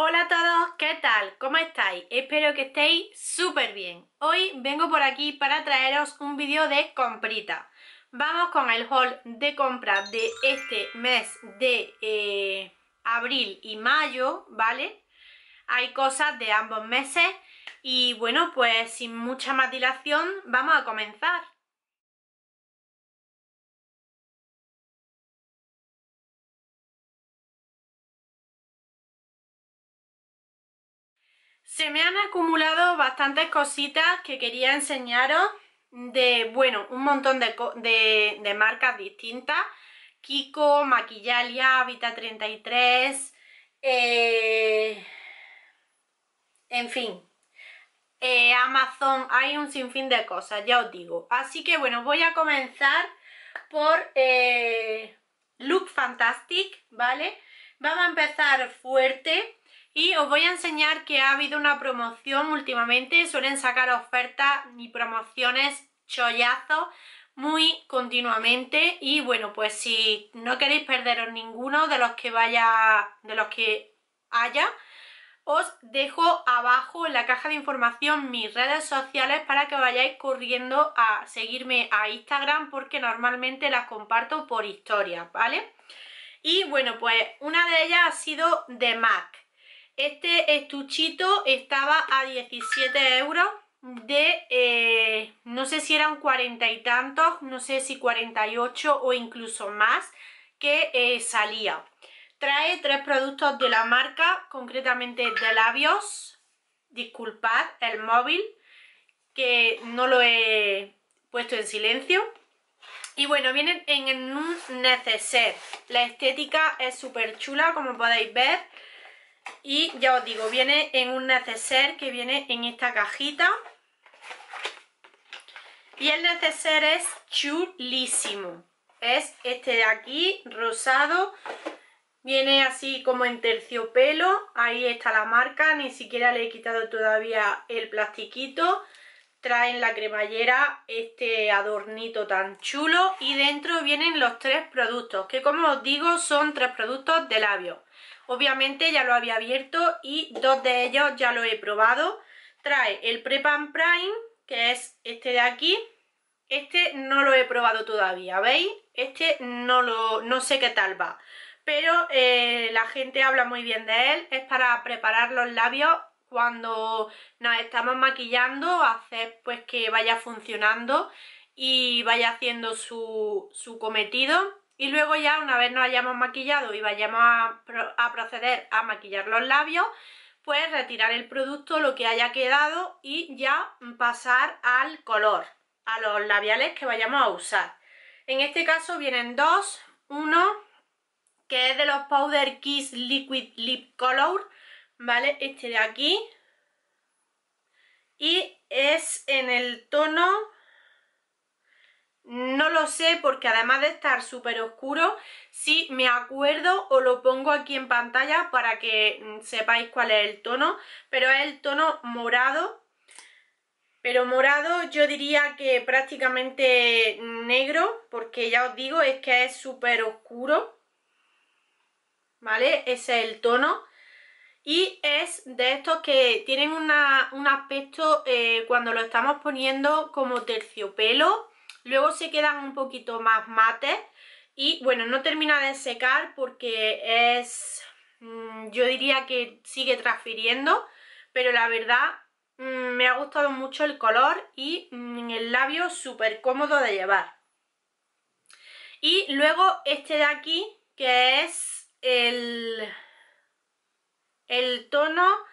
Hola a todos, ¿qué tal? ¿Cómo estáis? Espero que estéis súper bien. Hoy vengo por aquí para traeros un vídeo de comprita. Vamos con el haul de compra de este mes de eh, abril y mayo, ¿vale? Hay cosas de ambos meses y bueno, pues sin mucha matilación, vamos a comenzar. Se me han acumulado bastantes cositas que quería enseñaros de, bueno, un montón de, marcas distintas. Kiko, Maquillalia, Vita 33, eh, en fin, eh, Amazon, hay un sinfín de cosas, ya os digo. Así que bueno, voy a comenzar por eh, Look Fantastic, ¿vale? Vamos a empezar fuerte y os voy a enseñar que ha habido una promoción últimamente, suelen sacar ofertas y promociones chollazos muy continuamente y bueno pues si no queréis perderos ninguno de los que vaya de los que haya os dejo abajo en la caja de información mis redes sociales para que vayáis corriendo a seguirme a Instagram porque normalmente las comparto por historias, ¿vale? Y bueno, pues una de ellas ha sido de MAC este estuchito estaba a 17 euros de, eh, no sé si eran cuarenta y tantos, no sé si 48 o incluso más, que eh, salía. Trae tres productos de la marca, concretamente de labios, disculpad, el móvil, que no lo he puesto en silencio. Y bueno, vienen en un neceser. La estética es súper chula, como podéis ver y ya os digo, viene en un neceser que viene en esta cajita y el neceser es chulísimo es este de aquí, rosado viene así como en terciopelo ahí está la marca, ni siquiera le he quitado todavía el plastiquito traen la cremallera este adornito tan chulo y dentro vienen los tres productos que como os digo son tres productos de labios obviamente ya lo había abierto y dos de ellos ya lo he probado trae el Prep and Prime que es este de aquí este no lo he probado todavía, ¿veis? Este no lo sé qué tal va pero eh, la gente habla muy bien de él es para preparar los labios cuando nos estamos maquillando, hacer pues que vaya funcionando y vaya haciendo su, cometido. Y luego ya una vez nos hayamos maquillado y vayamos a, a proceder a maquillar los labios, pues retirar el producto, lo que haya quedado y ya pasar al color, a los labiales que vayamos a usar. En este caso vienen dos, uno que es de los Powder Kiss Liquid Lip Color ¿vale? Este de aquí. Y es en el tono... No lo sé porque además de estar súper oscuro, si me acuerdo o lo pongo aquí en pantalla para que mm, sepáis cuál es el tono, pero es el tono morado, pero morado yo diría que prácticamente negro, porque ya os digo es que es súper oscuro, ¿vale? Ese es el tono y es de estos que tienen un aspecto eh, cuando lo estamos poniendo como terciopelo luego se quedan un poquito más mate y bueno, no termina de secar porque es, mm, yo diría que sigue transfiriendo pero la verdad mm, me ha gustado mucho el color y mm, el labio súper cómodo de llevar y luego este de aquí que es el el tono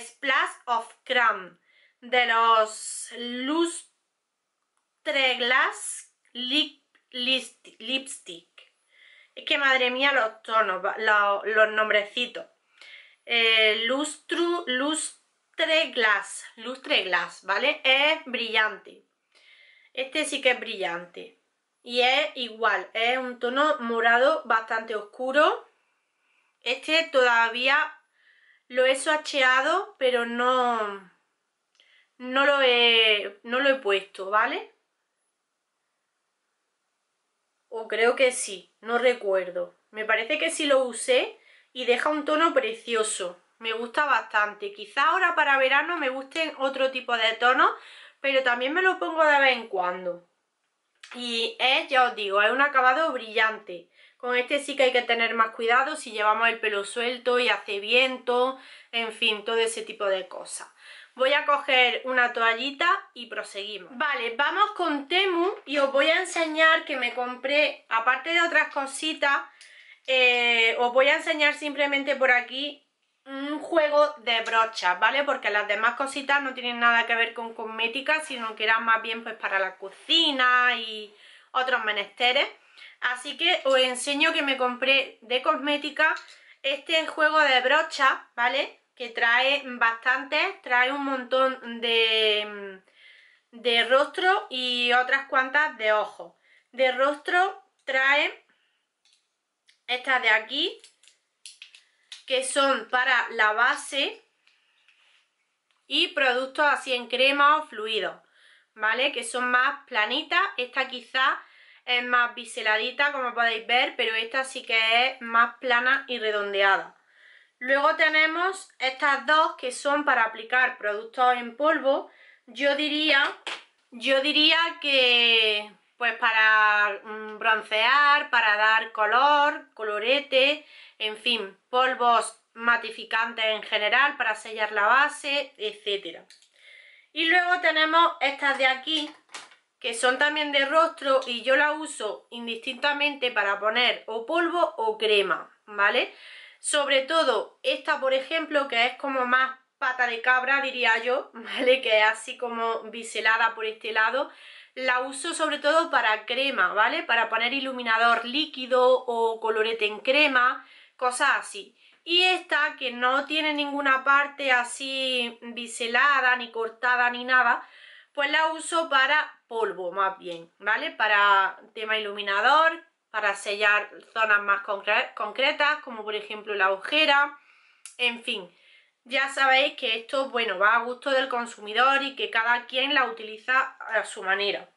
Splash of Cram de los Lustre Glass Lipstick. Es que madre mía los tonos, los, nombrecitos. Eh, Lustre Glass, Lustre Glass, ¿vale? Es brillante. Este sí que es brillante. Y es igual, es un tono morado bastante oscuro. Este todavía lo he sacheado, pero no, no, lo he, no lo he puesto, ¿vale? O creo que sí, no recuerdo. Me parece que sí lo usé y deja un tono precioso. Me gusta bastante. Quizá ahora para verano me gusten otro tipo de tonos, pero también me lo pongo de vez en cuando. Y es, ya os digo, es un acabado brillante. Con este sí que hay que tener más cuidado si llevamos el pelo suelto y hace viento, en fin, todo ese tipo de cosas. Voy a coger una toallita y proseguimos. Vale, vamos con Temu y os voy a enseñar que me compré, aparte de otras cositas, eh, os voy a enseñar simplemente por aquí un juego de brochas, ¿vale? Porque las demás cositas no tienen nada que ver con cosmética, sino que eran más bien pues para la cocina y otros menesteres. Así que os enseño que me compré de cosmética este juego de brocha, ¿vale? Que trae bastantes, trae un montón de, de rostro y otras cuantas de ojo. De rostro trae estas de aquí, que son para la base y productos así en crema o fluido, ¿vale? Que son más planitas, esta quizá es más biseladita como podéis ver, pero esta sí que es más plana y redondeada. Luego tenemos estas dos que son para aplicar productos en polvo. Yo diría, yo diría que pues para mm, broncear, para dar color, colorete, en fin, polvos matificantes en general para sellar la base, etc. Y luego tenemos estas de aquí que son también de rostro y yo la uso indistintamente para poner o polvo o crema, ¿vale? Sobre todo esta, por ejemplo, que es como más pata de cabra, diría yo, ¿vale? Que es así como biselada por este lado. La uso sobre todo para crema, ¿vale? Para poner iluminador líquido o colorete en crema, cosas así. Y esta, que no tiene ninguna parte así biselada, ni cortada, ni nada, pues la uso para polvo más bien, ¿vale? Para tema iluminador, para sellar zonas más concretas, como por ejemplo la ojera, en fin. Ya sabéis que esto, bueno, va a gusto del consumidor y que cada quien la utiliza a su manera.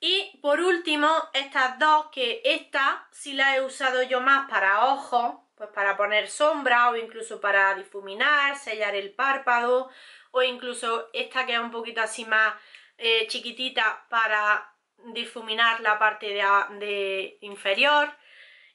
Y por último, estas dos, que esta sí la he usado yo más para ojos, pues para poner sombra o incluso para difuminar, sellar el párpado o incluso esta que es un poquito así más eh, chiquitita para difuminar la parte de, inferior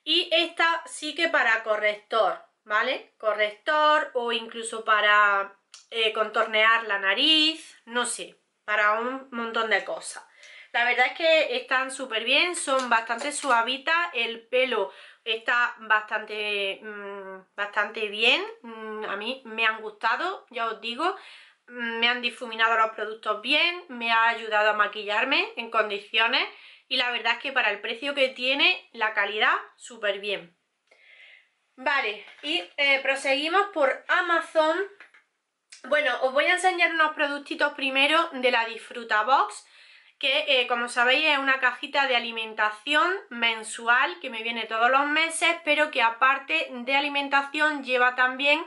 y esta sí que para corrector, ¿vale? Corrector o incluso para eh, contornear la nariz, no sé, para un montón de cosas. La verdad es que están súper bien, son bastante suavitas, el pelo está bastante, mm, bastante bien, mm, a mí me han gustado, ya os digo, me han difuminado los productos bien, me ha ayudado a maquillarme en condiciones y la verdad es que para el precio que tiene, la calidad súper bien. Vale, y eh, proseguimos por Amazon. Bueno, os voy a enseñar unos productitos primero de la Disfruta Box, que eh, como sabéis es una cajita de alimentación mensual que me viene todos los meses, pero que aparte de alimentación lleva también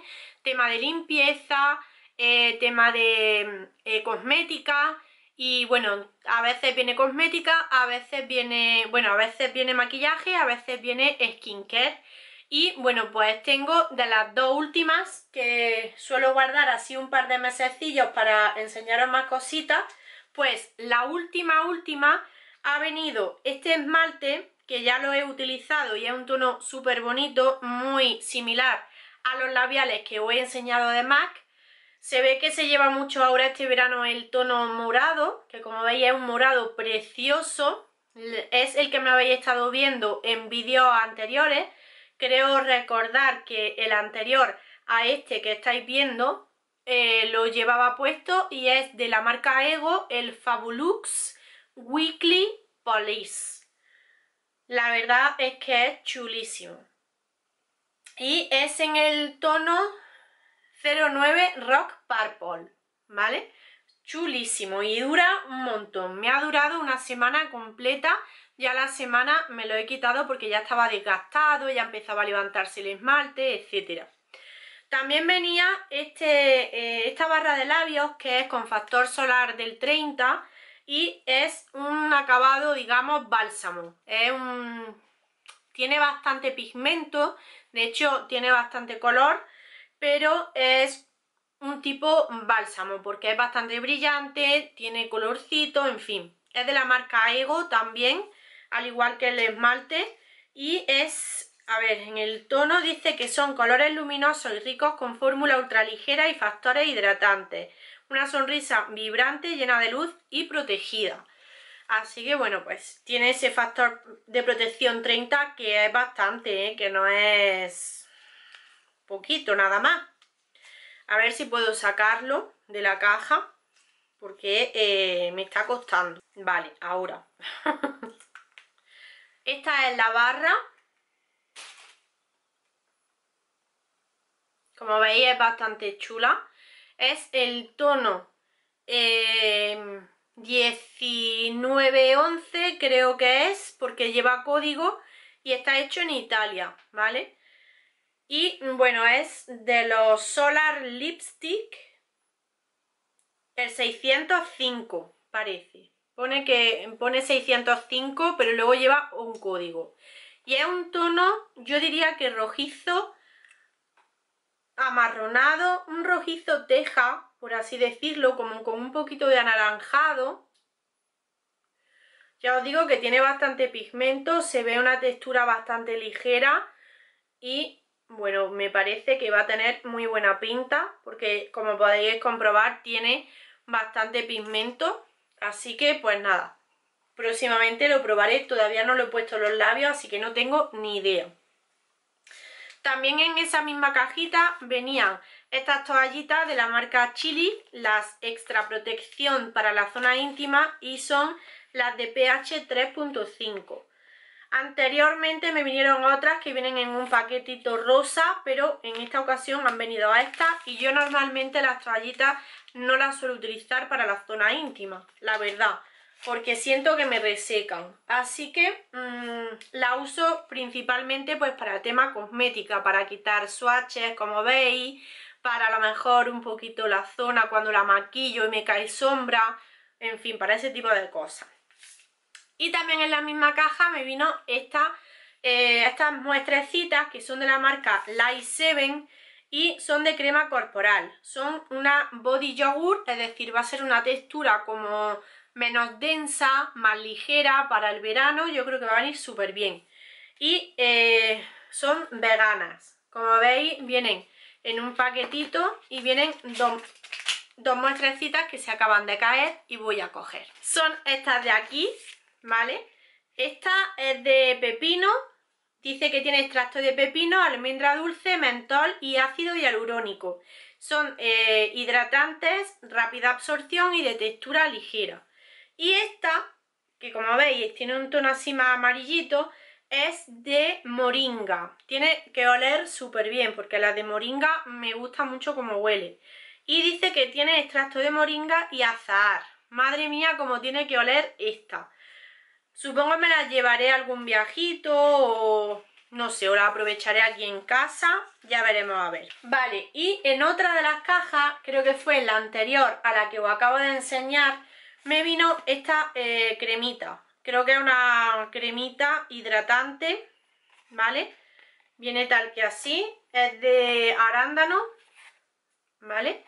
tema de limpieza, eh, tema de eh, cosmética y bueno, a veces viene cosmética, a veces viene, bueno, a veces viene maquillaje, a veces viene skincare y bueno, pues tengo de las dos últimas que suelo guardar así un par de mesecillos para enseñaros más cositas pues la última última ha venido este esmalte que ya lo he utilizado y es un tono súper bonito, muy similar a los labiales que os he enseñado de MAC se ve que se lleva mucho ahora este verano el tono morado, que como veis es un morado precioso. Es el que me habéis estado viendo en vídeos anteriores. Creo recordar que el anterior a este que estáis viendo eh, lo llevaba puesto y es de la marca Ego el Fabulux Weekly Police. La verdad es que es chulísimo. Y es en el tono 09 Rock Purple, ¿vale? Chulísimo y dura un montón. Me ha durado una semana completa. Ya la semana me lo he quitado porque ya estaba desgastado, ya empezaba a levantarse el esmalte, etc. También venía este, eh, esta barra de labios que es con factor solar del 30 y es un acabado, digamos, bálsamo. tiene bastante pigmento, de hecho tiene bastante color pero es un tipo bálsamo porque es bastante brillante, tiene colorcito, en fin. Es de la marca Ego también, al igual que el esmalte y es, a ver, en el tono dice que son colores luminosos y ricos con fórmula ultraligera y factores hidratantes. Una sonrisa vibrante, llena de luz y protegida. Así que bueno, pues tiene ese factor de protección 30 que es bastante, ¿eh? que no es poquito nada más. A ver si puedo sacarlo de la caja porque eh, me está costando. Vale, ahora. Esta es la barra. Como veis es bastante chula. Es el tono 1911 eh, creo que es porque lleva código y está hecho en Italia, ¿vale? Y bueno, es de los Solar Lipstick, el 605, parece. Pone, que, pone 605, pero luego lleva un código. Y es un tono, yo diría que rojizo, amarronado, un rojizo teja, por así decirlo, como con un poquito de anaranjado. Ya os digo que tiene bastante pigmento, se ve una textura bastante ligera y bueno, me parece que va a tener muy buena pinta porque como podéis comprobar tiene bastante pigmento. Así que pues nada, próximamente lo probaré. Todavía no lo he puesto en los labios así que no tengo ni idea. También en esa misma cajita venían estas toallitas de la marca Chili, las extra protección para la zona íntima y son las de pH 3.5. Anteriormente me vinieron otras que vienen en un paquetito rosa, pero en esta ocasión han venido a esta, y yo normalmente las toallitas no las suelo utilizar para la zona íntima, la verdad, porque siento que me resecan. Así que mm, la uso principalmente pues para el tema cosmética, para quitar swatches, como veis, para a lo mejor un poquito la zona cuando la maquillo y me cae sombra, en fin, para ese tipo de cosas. Y también en la misma caja me vino esta, eh, estas muestrecitas que son de la marca Light 7 y son de crema corporal. Son una body yogurt, es decir, va a ser una textura como menos densa, más ligera para el verano. Yo creo que va a ir súper bien. Y eh, son veganas. Como veis, vienen en un paquetito y vienen dos, dos muestrecitas que se acaban de caer y voy a coger. Son estas de aquí, ¿vale? Esta es de pepino, dice que tiene extracto de pepino, almendra dulce, mentol y ácido hialurónico. Son eh, hidratantes, rápida absorción y de textura ligera. Y esta, que como veis tiene un tono así más amarillito, es de moringa. Tiene que oler súper bien porque la de moringa me gusta mucho como huele. Y dice que tiene extracto de moringa y azahar. Madre mía, como tiene que oler esta. Supongo me las llevaré algún viajito o no sé, o la aprovecharé aquí en casa, ya veremos a ver. Vale, y en otra de las cajas, creo que fue la anterior a la que os acabo de enseñar, me vino esta eh, cremita. Creo que es una cremita hidratante, ¿vale? Viene tal que así, es de arándano, ¿vale?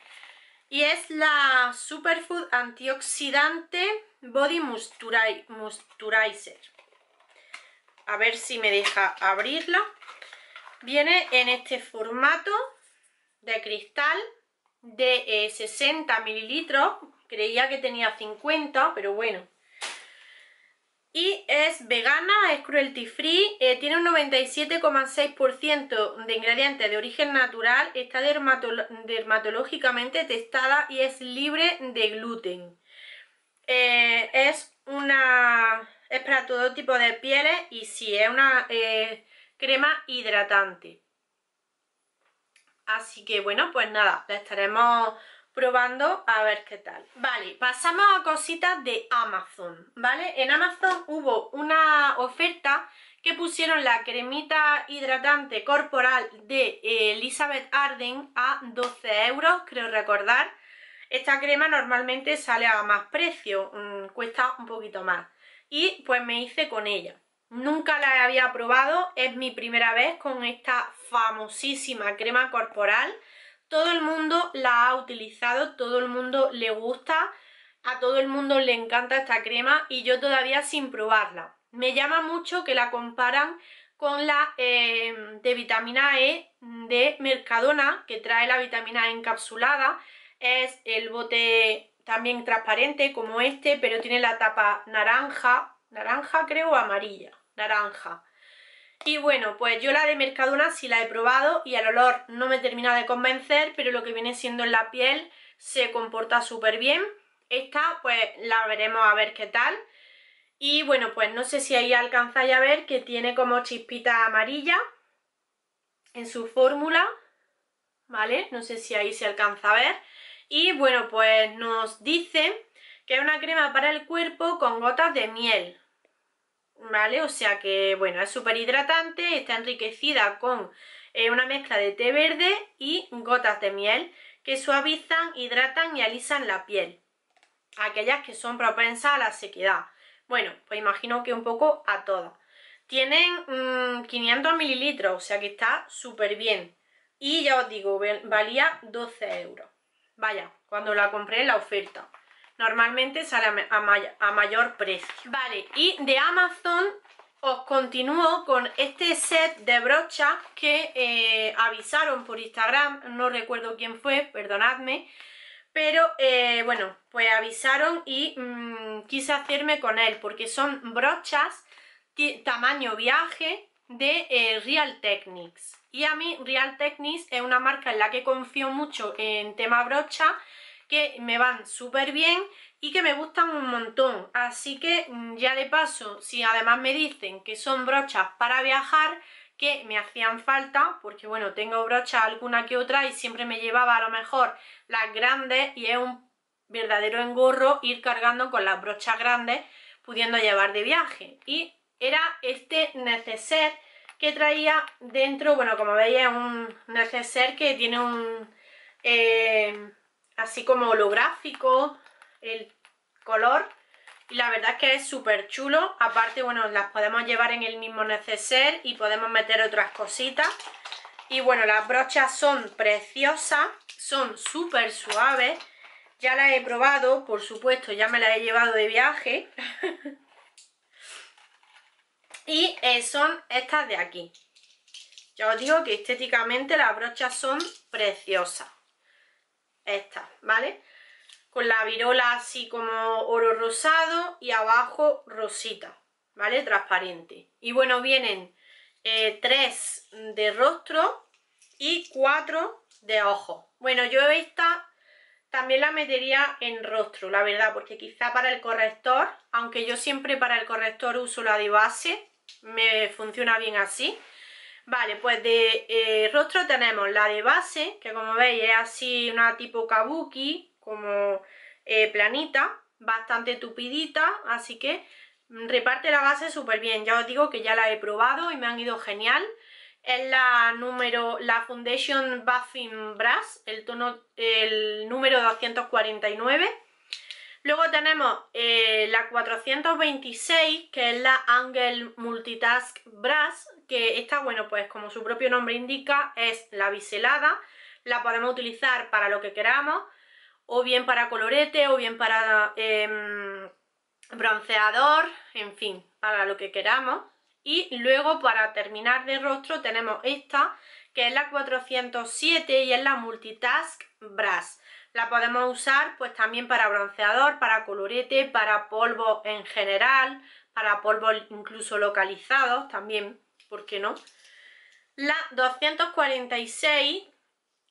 y es la Superfood Antioxidante Body Moisturizer. A ver si me deja abrirla. Viene en este formato de cristal de 60 eh, mililitros. Creía que tenía 50, pero bueno y es vegana, es cruelty free, eh, tiene un 97,6% de ingredientes de origen natural, está dermatológicamente testada y es libre de gluten. Eh, es una... es para todo tipo de pieles y sí, es una eh, crema hidratante. Así que bueno, pues nada, la estaremos probando a ver qué tal. Vale, pasamos a cositas de Amazon, ¿vale? En Amazon hubo una oferta que pusieron la cremita hidratante corporal de eh, Elizabeth Arden a 12 euros, creo recordar. Esta crema normalmente sale a más precio, mm, cuesta un poquito más. Y pues me hice con ella. Nunca la había probado, es mi primera vez con esta famosísima crema corporal todo el mundo la ha utilizado, todo el mundo le gusta, a todo el mundo le encanta esta crema y yo todavía sin probarla. Me llama mucho que la comparan con la em, de vitamina E de Mercadona, que trae la vitamina E encapsulada. Es el bote también transparente como este, pero tiene la tapa naranja, naranja creo, amarilla, naranja. Y bueno, pues yo la de Mercadona sí la he probado y el olor no me termina de convencer, pero lo que viene siendo en la piel se comporta súper bien. Esta pues la veremos a ver qué tal. Y bueno, pues no sé si ahí alcanzáis a ver que tiene como chispita amarilla en su fórmula, ¿vale? No sé si ahí se alcanza a ver. Y bueno, pues nos dice que es una crema para el cuerpo con gotas de miel, ¿vale? O sea que, bueno, es súper hidratante, está enriquecida con eh, una mezcla de té verde y gotas de miel que suavizan, hidratan y alisan la piel. Aquellas que son propensas a la sequedad. Bueno, pues imagino que un poco a todas. Tienen 500 mm, mililitros, o sea que está súper bien. Y ya os digo, valía 12 euros. Vaya, cuando la compré en la oferta. Normalmente sale a, mayor precio. Vale, y de Amazon os continúo con este set de brochas que eh, avisaron por Instagram, no recuerdo quién fue, perdonadme, pero eh, bueno, pues avisaron y mm, quise hacerme con él porque son brochas tamaño viaje de eh, Real Techniques y a mí Real Techniques es una marca en la que confío mucho en tema brocha que me van súper bien y que me gustan un montón. Así que mm, ya de paso, si además me dicen que son brochas para viajar, que me hacían falta, porque bueno, tengo brochas alguna que otra y siempre me llevaba a lo mejor las grandes y es un verdadero engorro ir cargando con las brochas grandes pudiendo llevar de viaje. Y era este neceser que traía dentro, bueno, como veis es un neceser que tiene un... Eh, así como holográfico el color y la verdad es que es súper chulo aparte bueno las podemos llevar en el mismo neceser y podemos meter otras cositas y bueno las brochas son preciosas son súper suaves ya las he probado por supuesto ya me las he llevado de viaje y eh, son estas de aquí ya os digo que estéticamente las brochas son preciosas esta, ¿vale? Con la virola así como oro rosado y abajo rosita, ¿vale? Transparente. Y bueno, vienen eh, tres de rostro y cuatro de ojo. Bueno, yo esta también la metería en rostro, la verdad, porque quizá para el corrector, aunque yo siempre para el corrector uso la de base, me funciona bien así. Vale, pues de eh, rostro tenemos la de base, que como veis es así una tipo kabuki, como eh, planita, bastante tupidita, así que reparte la base súper bien. Ya os digo que ya la he probado y me han ido genial. Es la número, la Foundation Buffing Brass, el tono, el número 249. Luego tenemos eh, la 426, que es la Angel Multitask Brass, que está, bueno, pues como su propio nombre indica, es la biselada. La podemos utilizar para lo que queramos, o bien para colorete, o bien para em, bronceador, en fin, para lo que queramos. Y luego para terminar de rostro tenemos esta, que es la 407 y es la Multitask Brass. La podemos usar pues también para bronceador, para colorete, para polvo en general, para polvo incluso localizados también, ¿por qué no? La 246,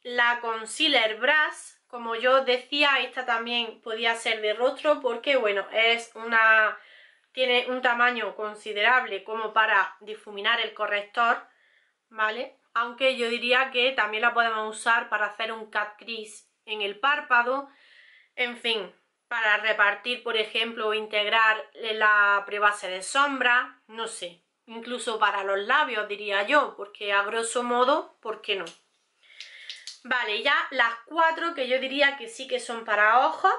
la Concealer Brush, como yo decía, esta también podía ser de rostro porque, bueno, es una... tiene un tamaño considerable como para difuminar el corrector, ¿vale? Aunque yo diría que también la podemos usar para hacer un cat crease en el párpado, en fin, para repartir, por ejemplo, o integrar la prebase de sombra, no sé, incluso para los labios, diría yo, porque a grosso modo, ¿por qué no? Vale, ya las cuatro que yo diría que sí que son para ojos,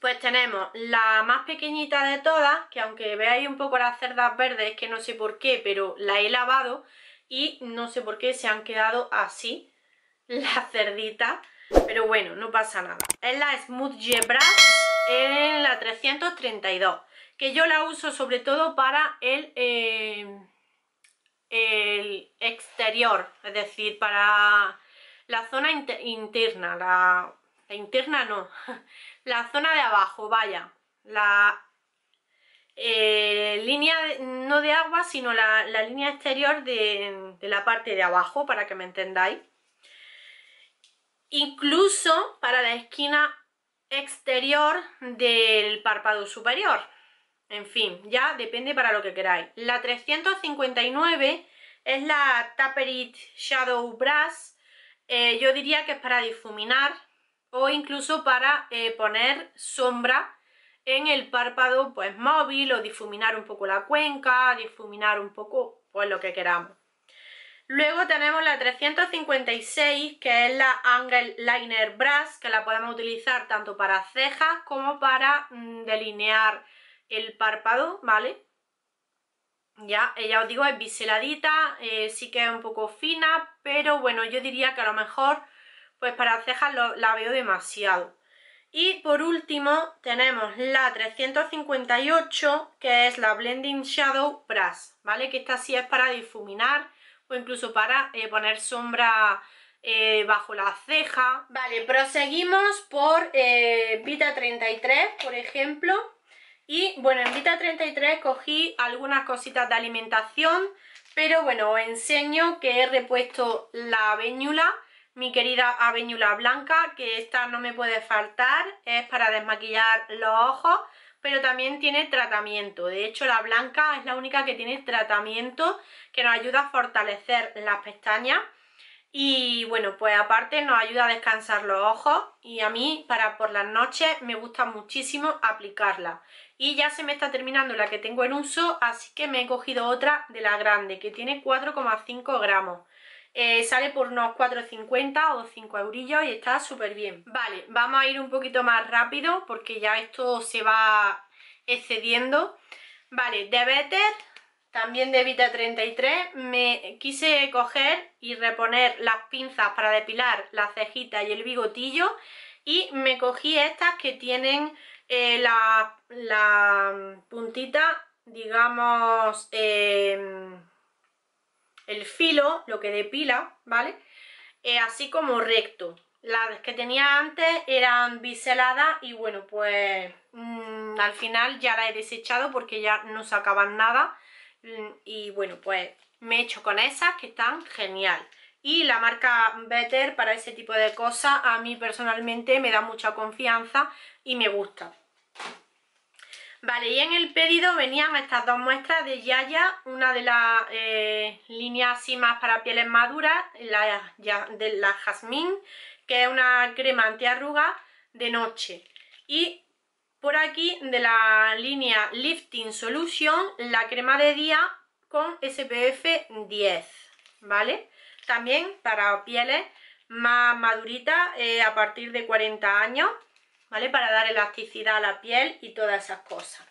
pues tenemos la más pequeñita de todas, que aunque veáis un poco las cerdas verdes, es que no sé por qué, pero la he lavado y no sé por qué se han quedado así las cerditas pero bueno, no pasa nada. Es la Smooth Jebra en la 332. Que yo la uso sobre todo para el, eh, exterior. Es decir, para la zona interna. La, interna no. la zona de abajo, vaya. La eh, línea no de agua, sino la, línea exterior de, la parte de abajo, para que me entendáis incluso para la esquina exterior del párpado superior. En fin, ya depende para lo que queráis. La 359 es la Taperit Shadow Brass. Eh, yo diría que es para difuminar o incluso para eh, poner sombra en el párpado pues móvil o difuminar un poco la cuenca, difuminar un poco pues lo que queramos. Luego tenemos la 356, que es la Angle Liner Brush, que la podemos utilizar tanto para cejas como para mm, delinear el párpado, ¿vale? Ya, ya os digo, es biseladita, eh, sí que es un poco fina, pero bueno, yo diría que a lo mejor, pues para cejas la veo demasiado. Y por último tenemos la 358, que es la Blending Shadow Brush, ¿vale? Que esta sí es para difuminar o incluso para eh, poner sombra eh, bajo la ceja. Vale, proseguimos por eh, Vita 33, por ejemplo. Y bueno, en Vita 33 cogí algunas cositas de alimentación, pero bueno, os enseño que he repuesto la aveñula, mi querida aveñula blanca, que esta no me puede faltar, es para desmaquillar los ojos pero también tiene tratamiento. De hecho, la blanca es la única que tiene tratamiento que nos ayuda a fortalecer las pestañas y bueno, pues aparte nos ayuda a descansar los ojos y a mí para por las noches me gusta muchísimo aplicarla. Y ya se me está terminando la que tengo en uso, así que me he cogido otra de la grande que tiene 4,5 gramos. Eh, sale por unos 4,50 o 5 eurillos y está súper bien. Vale, vamos a ir un poquito más rápido porque ya esto se va excediendo. Vale, de Better, también de Vita 33, me quise coger y reponer las pinzas para depilar la cejita y el bigotillo y me cogí estas que tienen eh, la, puntita, digamos... Eh, el filo, lo que depila, ¿vale? Eh, así como recto. Las que tenía antes eran biseladas y bueno, pues mm, al final ya las he desechado porque ya no sacaban nada. Mm, y bueno, pues me he hecho con esas que están genial. Y la marca Better para ese tipo de cosas a mí personalmente me da mucha confianza y me gusta. Vale, y en el pedido venían estas dos muestras de Yaya, una de las eh, líneas para pieles maduras, la, de la Jazmín, que es una crema antiarruga de noche. Y por aquí de la línea Lifting Solution, la crema de día con SPF 10, ¿vale? También para pieles más maduritas eh, a partir de 40 años ¿vale? Para dar elasticidad a la piel y todas esas cosas.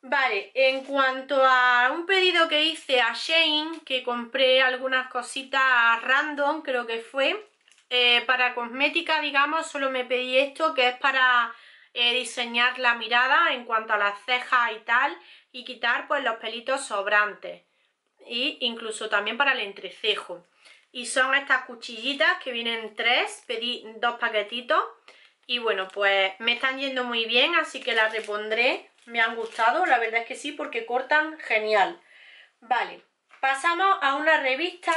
Vale, en cuanto a un pedido que hice a Shane, que compré algunas cositas random, creo que fue, eh, para cosmética, digamos, solo me pedí esto, que es para eh, diseñar la mirada en cuanto a las cejas y tal, y quitar pues los pelitos sobrantes, E incluso también para el entrecejo. Y son estas cuchillitas que vienen tres, pedí dos paquetitos, y bueno, pues me están yendo muy bien, así que las repondré. Me han gustado, la verdad es que sí, porque cortan genial. Vale, pasamos a una revista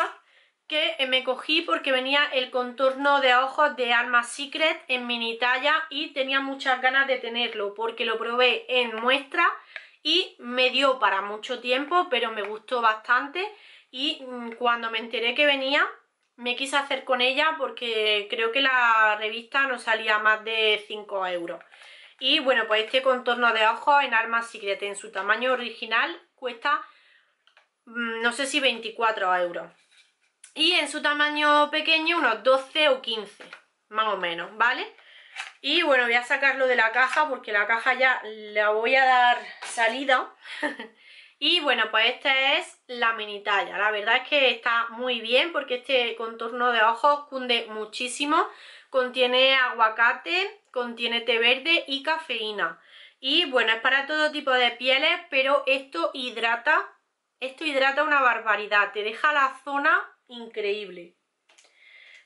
que me cogí porque venía el contorno de ojos de Alma Secret en mini talla y tenía muchas ganas de tenerlo porque lo probé en muestra y me dio para mucho tiempo, pero me gustó bastante y mm, cuando me enteré que venía me quise hacer con ella porque creo que la revista no salía más de 5 euros. Y bueno, pues este contorno de ojos en Arma Secret en su tamaño original cuesta, mm, no sé si 24 euros. Y en su tamaño pequeño unos 12 o 15, más o menos, ¿vale? Y bueno, voy a sacarlo de la caja porque la caja ya la voy a dar salida. Y bueno, pues esta es la mini talla. La verdad es que está muy bien porque este contorno de ojos cunde muchísimo. Contiene aguacate, contiene té verde y cafeína. Y bueno, es para todo tipo de pieles, pero esto hidrata, esto hidrata una barbaridad. Te deja la zona increíble.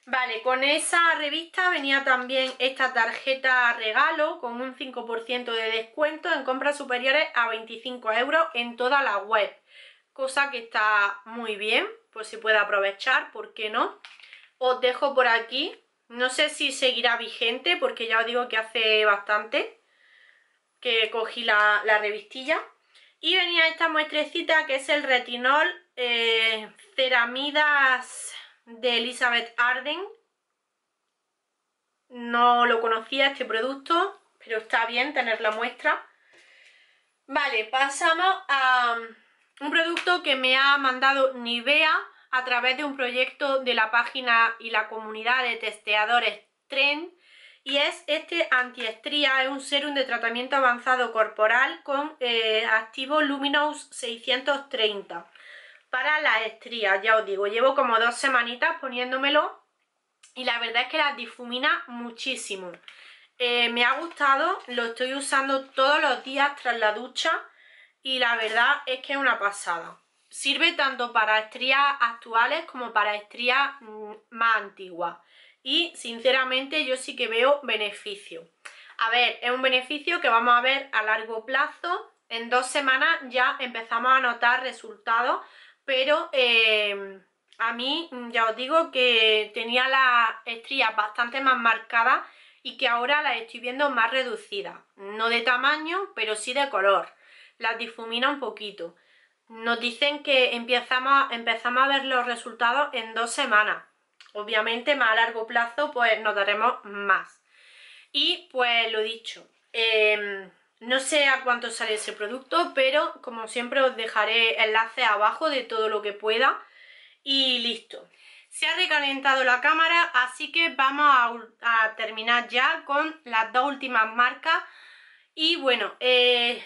Vale, con esa revista venía también esta tarjeta regalo con un 5% de descuento en compras superiores a 25 euros en toda la web. Cosa que está muy bien, pues se puede aprovechar, ¿por qué no? Os dejo por aquí. No sé si seguirá vigente porque ya os digo que hace bastante que cogí la, revistilla. Y venía esta muestrecita que es el retinol eh, ceramidas de Elizabeth Arden. No lo conocía este producto, pero está bien tener la muestra. Vale, pasamos a um, un producto que me ha mandado Nivea a través de un proyecto de la página y la comunidad de testeadores Trend y es este antiestría, es un serum de tratamiento avanzado corporal con eh, activo Luminous 630 para las estrías, ya os digo, llevo como dos semanitas poniéndomelo y la verdad es que las difumina muchísimo. Eh, me ha gustado, lo estoy usando todos los días tras la ducha y la verdad es que es una pasada. Sirve tanto para estrías actuales como para estrías mm, más antiguas y sinceramente yo sí que veo beneficio. A ver, es un beneficio que vamos a ver a largo plazo. En dos semanas ya empezamos a notar resultados pero eh, a mí mm, ya os digo que tenía las estrías bastante más marcadas y que ahora las estoy viendo más reducidas, no de tamaño, pero sí de color, las difumina un poquito. Nos dicen que empezamos, a ver los resultados en dos semanas, obviamente más a largo plazo pues nos daremos más. Y pues lo dicho, em, no sé a cuánto sale ese producto, pero como siempre os dejaré enlaces abajo de todo lo que pueda. Y listo. Se ha recalentado la cámara, así que vamos a, terminar ya con las dos últimas marcas. Y bueno, eh,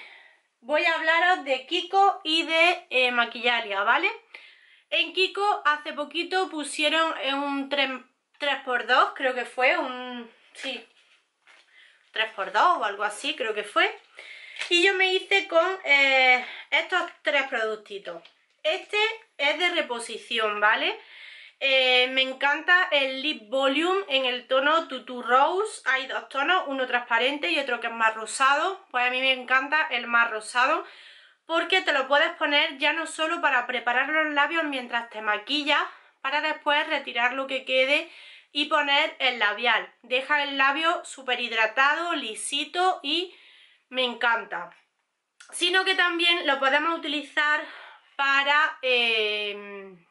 voy a hablaros de Kiko y de eh, Maquillaria, ¿vale? En Kiko hace poquito pusieron eh, un 3, 3x2, creo que fue, un... sí, 3x2 o algo así, creo que fue. Y yo me hice con eh, estos tres productitos. Este es de reposición, ¿vale? Eh, me encanta el Lip Volume en el tono Tutu Rose. Hay dos tonos, uno transparente y otro que es más rosado. Pues a mí me encanta el más rosado porque te lo puedes poner ya no solo para preparar los labios mientras te maquillas, para después retirar lo que quede y poner el labial. Deja el labio súper hidratado, lisito y me encanta. Sino que también lo podemos utilizar para em,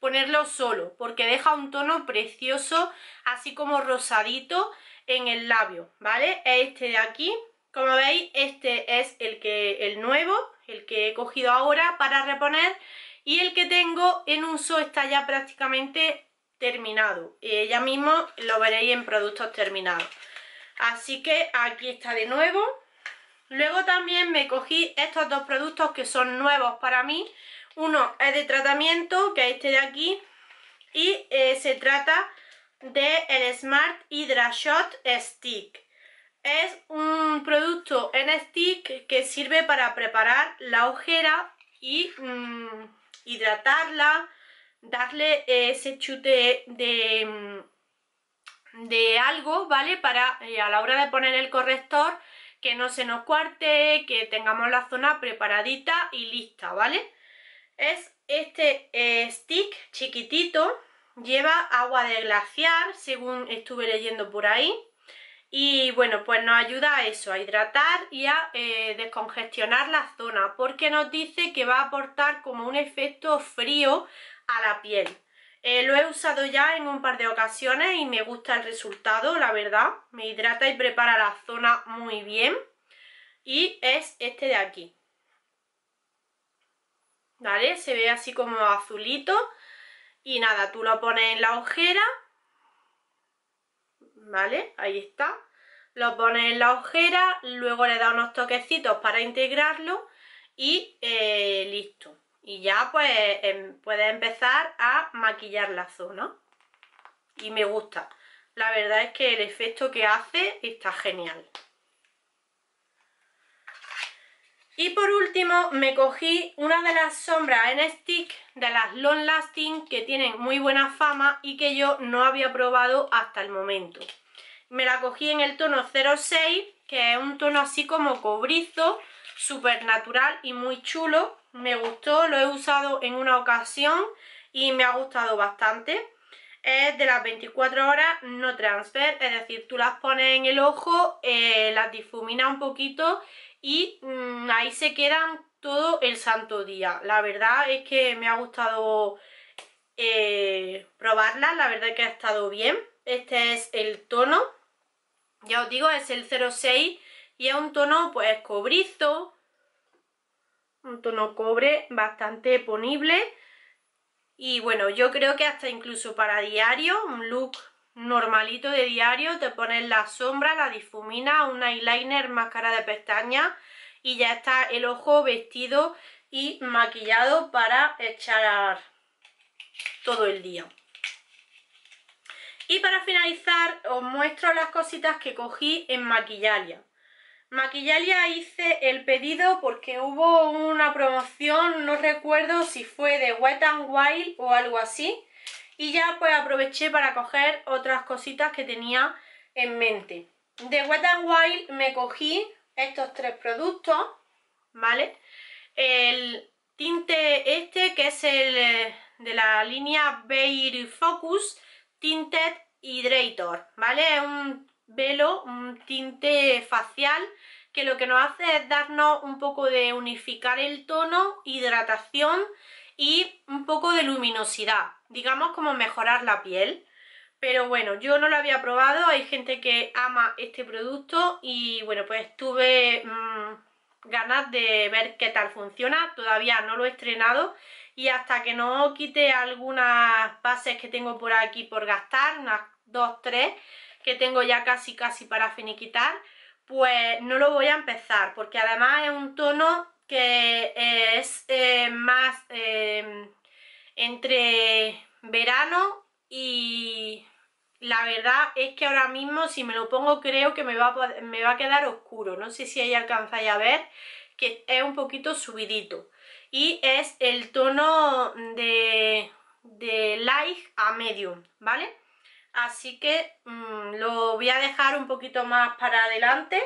ponerlo solo, porque deja un tono precioso, así como rosadito en el labio, ¿vale? Este de aquí, como veis, este es el, que, el nuevo, el que he cogido ahora para reponer y el que tengo en uso está ya prácticamente terminado y ella misma lo veréis en productos terminados así que aquí está de nuevo luego también me cogí estos dos productos que son nuevos para mí uno es de tratamiento que es este de aquí y eh, se trata de el Smart Hydra Shot Stick es un producto en stick que sirve para preparar la ojera y mm, hidratarla darle ese chute de, mm, de algo, ¿vale? Para eh, a la hora de poner el corrector que no se nos cuarte, que tengamos la zona preparadita y lista, ¿vale? Es este eh, stick chiquitito, lleva agua de glaciar, según estuve leyendo por ahí. Y bueno, pues nos ayuda a eso, a hidratar y a eh, descongestionar la zona, porque nos dice que va a aportar como un efecto frío a la piel. Eh, lo he usado ya en un par de ocasiones y me gusta el resultado, la verdad. Me hidrata y prepara la zona muy bien. Y es este de aquí. ¿Vale? Se ve así como azulito. Y nada, tú lo pones en la ojera. ¿Vale? Ahí está. Lo pones en la ojera, luego le da unos toquecitos para integrarlo y eh, listo y ya pues em, puedes empezar a maquillar la zona y me gusta la verdad es que el efecto que hace está genial y por último me cogí una de las sombras en stick de las long lasting que tienen muy buena fama y que yo no había probado hasta el momento me la cogí en el tono 06 que es un tono así como cobrizo súper natural y muy chulo. Me gustó, lo he usado en una ocasión y me ha gustado bastante. Es de las 24 horas no transfer, es decir, tú las pones en el ojo, eh, las difumina un poquito y mm, ahí se quedan todo el santo día. La verdad es que me ha gustado eh, probarlas la verdad es que ha estado bien. Este es el tono, ya os digo, es el 06 y es un tono pues cobrizo, un tono cobre bastante ponible y bueno, yo creo que hasta incluso para diario, un look normalito de diario, te pones la sombra, la difumina, un eyeliner, máscara de pestaña y ya está el ojo vestido y maquillado para echar todo el día. Y para finalizar os muestro las cositas que cogí en Maquillalia. Maquillalia hice el pedido porque hubo una promoción, no recuerdo si fue de Wet n Wild o algo así. Y ya pues aproveché para coger otras cositas que tenía en mente. De Wet n Wild me cogí estos tres productos, ¿vale? El tinte este que es el eh, de la línea Beir Focus Tinted Hydrator, ¿vale? Es un velo, un tinte facial que lo que nos hace es darnos un poco de unificar el tono, hidratación y un poco de luminosidad, digamos como mejorar la piel. Pero bueno, yo no lo había probado, hay gente que ama este producto y bueno, pues tuve mm, ganas de ver qué tal funciona, todavía no lo he estrenado y hasta que no quite algunas bases que tengo por aquí por gastar, unas 2, 3, que tengo ya casi casi para finiquitar, pues no lo voy a empezar, porque además es un tono que eh, es eh, más eh, entre verano y la verdad es que ahora mismo si me lo pongo creo que me va a, me va a quedar oscuro, no sé si ahí alcanzáis a ver que es un poquito subidito y es el tono de, de light a medium, ¿vale? así que mm, lo voy a dejar un poquito más para adelante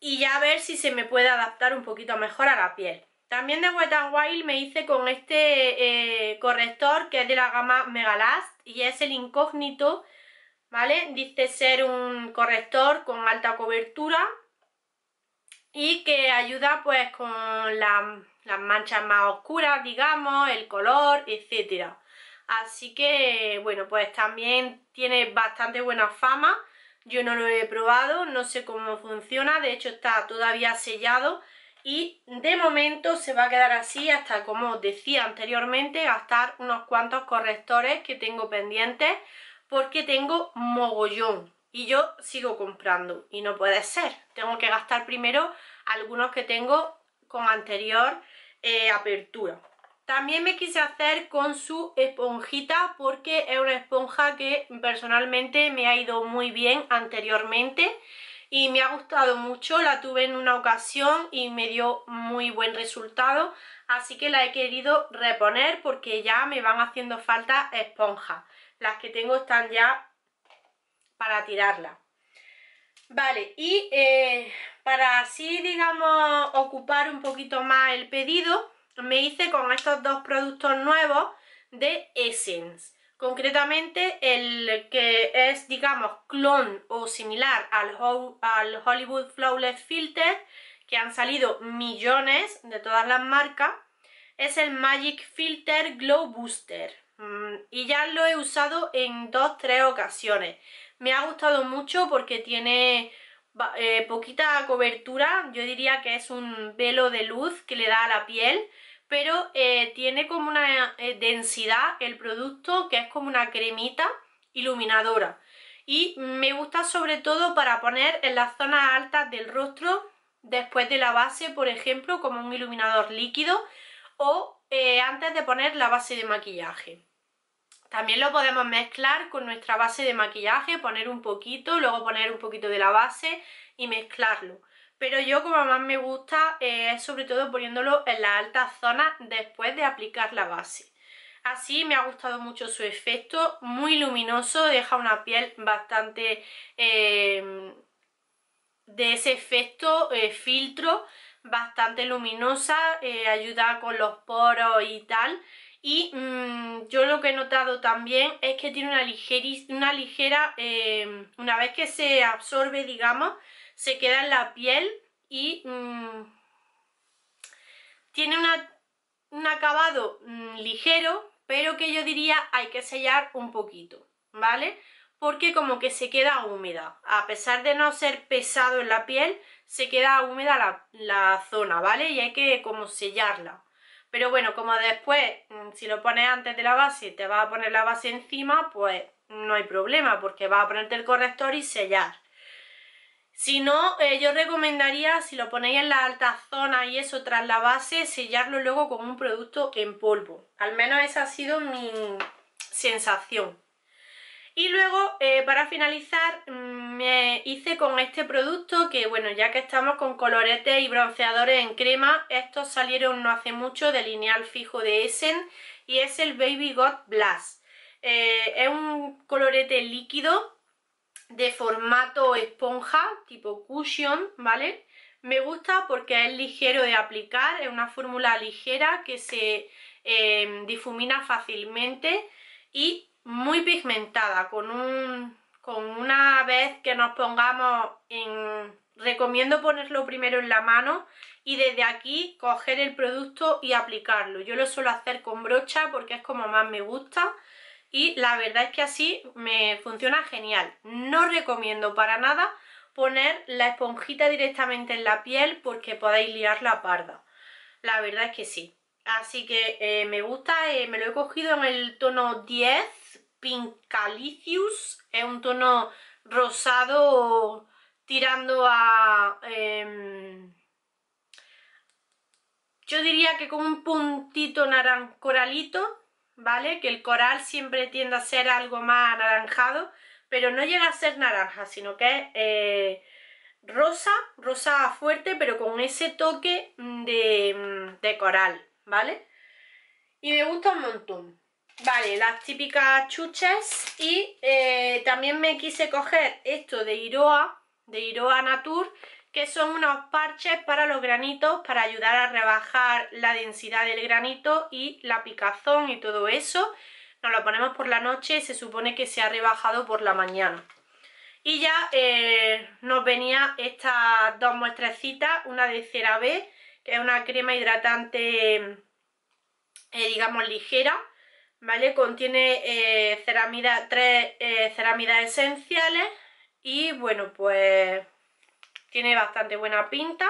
y ya a ver si se me puede adaptar un poquito mejor a la piel. También de Wet n Wild me hice con este eh, corrector que es de la gama Megalast y es el incógnito, ¿vale? Dice ser un corrector con alta cobertura y que ayuda pues con las manchas más oscuras, digamos, el color, etcétera. Así que, bueno, pues también tiene bastante buena fama. Yo no lo he probado, no sé cómo funciona, de hecho está todavía sellado y de momento se va a quedar así hasta, como os decía anteriormente, gastar unos cuantos correctores que tengo pendientes porque tengo mogollón y yo sigo comprando y no puede ser. Tengo que gastar primero algunos que tengo con anterior eh, apertura. También me quise hacer con su esponjita porque es una esponja que personalmente me ha ido muy bien anteriormente y me ha gustado mucho, la tuve en una ocasión y me dio muy buen resultado, así que la he querido reponer porque ya me van haciendo falta esponjas. Las que tengo están ya para tirarla. Vale, y eh, para así, digamos, ocupar un poquito más el pedido, me hice con estos dos productos nuevos de Essence. Concretamente el que es, digamos, clon o similar al, Hollywood Flawless Filter, que han salido millones de todas las marcas, es el Magic Filter Glow Booster. Mm, y ya lo he usado en dos, tres ocasiones. Me ha gustado mucho porque tiene eh, poquita cobertura. Yo diría que es un velo de luz que le da a la piel pero eh, tiene como una eh, densidad el producto que es como una cremita iluminadora y me gusta sobre todo para poner en las zonas altas del rostro después de la base, por ejemplo, como un iluminador líquido o eh, antes de poner la base de maquillaje. También lo podemos mezclar con nuestra base de maquillaje, poner un poquito, luego poner un poquito de la base y mezclarlo pero yo como más me gusta eh, es sobre todo poniéndolo en las altas zonas después de aplicar la base. Así me ha gustado mucho su efecto, muy luminoso, deja una piel bastante eh, de ese efecto eh, filtro, bastante luminosa, ayuda con los poros y tal y mm, yo lo que he notado también es que tiene una, una ligera, em, una vez que se absorbe, digamos, se queda en la piel y mm, tiene un acabado mm, ligero, pero que yo diría hay que sellar un poquito, ¿vale? Porque como que se queda húmeda, a pesar de no ser pesado en la piel, se queda húmeda la, la zona, ¿vale? Y hay que como sellarla. Pero bueno, como después, mm, si lo pones antes de la base, te vas a poner la base encima, pues no hay problema, porque vas a ponerte el corrector y sellar. Si no, eh, yo recomendaría, si lo ponéis en la alta zona y eso tras la base, sellarlo luego con un producto en polvo. Al menos esa ha sido mi sensación. Y luego, eh, para finalizar, mm, me hice con este producto que, bueno, ya que estamos con coloretes y bronceadores en crema, estos salieron no hace mucho de lineal fijo de Essen y es el Baby God Blast. Eh, es un colorete líquido de formato esponja, tipo cushion, ¿vale? Me gusta porque es ligero de aplicar, es una fórmula ligera que se eh, difumina fácilmente y muy pigmentada, con, un, con una vez que nos pongamos en... Recomiendo ponerlo primero en la mano y desde aquí coger el producto y aplicarlo. Yo lo suelo hacer con brocha porque es como más me gusta y la verdad es que así me funciona genial. No recomiendo para nada poner la esponjita directamente en la piel porque podáis liar la parda. La verdad es que sí. Así que eh, me gusta, eh, me lo he cogido en el tono 10 Pincalicius, es un tono rosado tirando a... Em, yo diría que con un puntito naranjo coralito, ¿vale? Que el coral siempre tiende a ser algo más anaranjado, pero no llega a ser naranja, sino que es eh, rosa, rosa fuerte, pero con ese toque de, de coral, ¿vale? Y me gusta un montón. Vale, las típicas chuches y eh, también me quise coger esto de Iroa, de Iroa Natur, que son unos parches para los granitos para ayudar a rebajar la densidad del granito y la picazón y todo eso. Nos lo ponemos por la noche y se supone que se ha rebajado por la mañana. Y ya eh, nos venía estas dos muestrecitas, una de Cera B que es una crema hidratante, eh, digamos, ligera, ¿vale? Contiene eh, ceramida, tres eh, ceramidas esenciales y bueno, pues tiene bastante buena pinta.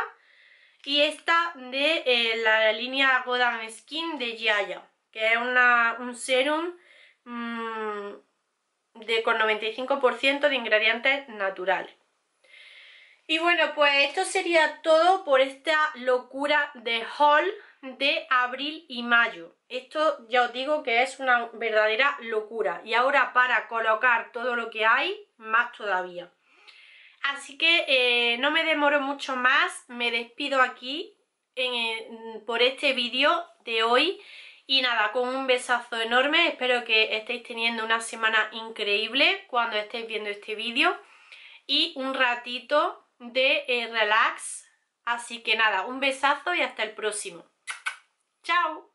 Y esta de eh, la línea Godan Skin de Yaya, que es un serum mm, de con 95% de ingredientes naturales. Y bueno, pues esto sería todo por esta locura de haul de abril y mayo. Esto ya os digo que es una verdadera locura. Y ahora para colocar todo lo que hay, más todavía. Así que eh, no me demoro mucho más, me despido aquí por este vídeo de hoy. Y nada, con un besazo enorme, espero que estéis teniendo una semana increíble cuando estéis viendo este vídeo. Y un ratito de eh, relax. Así que nada, un besazo y hasta el próximo. Tchau!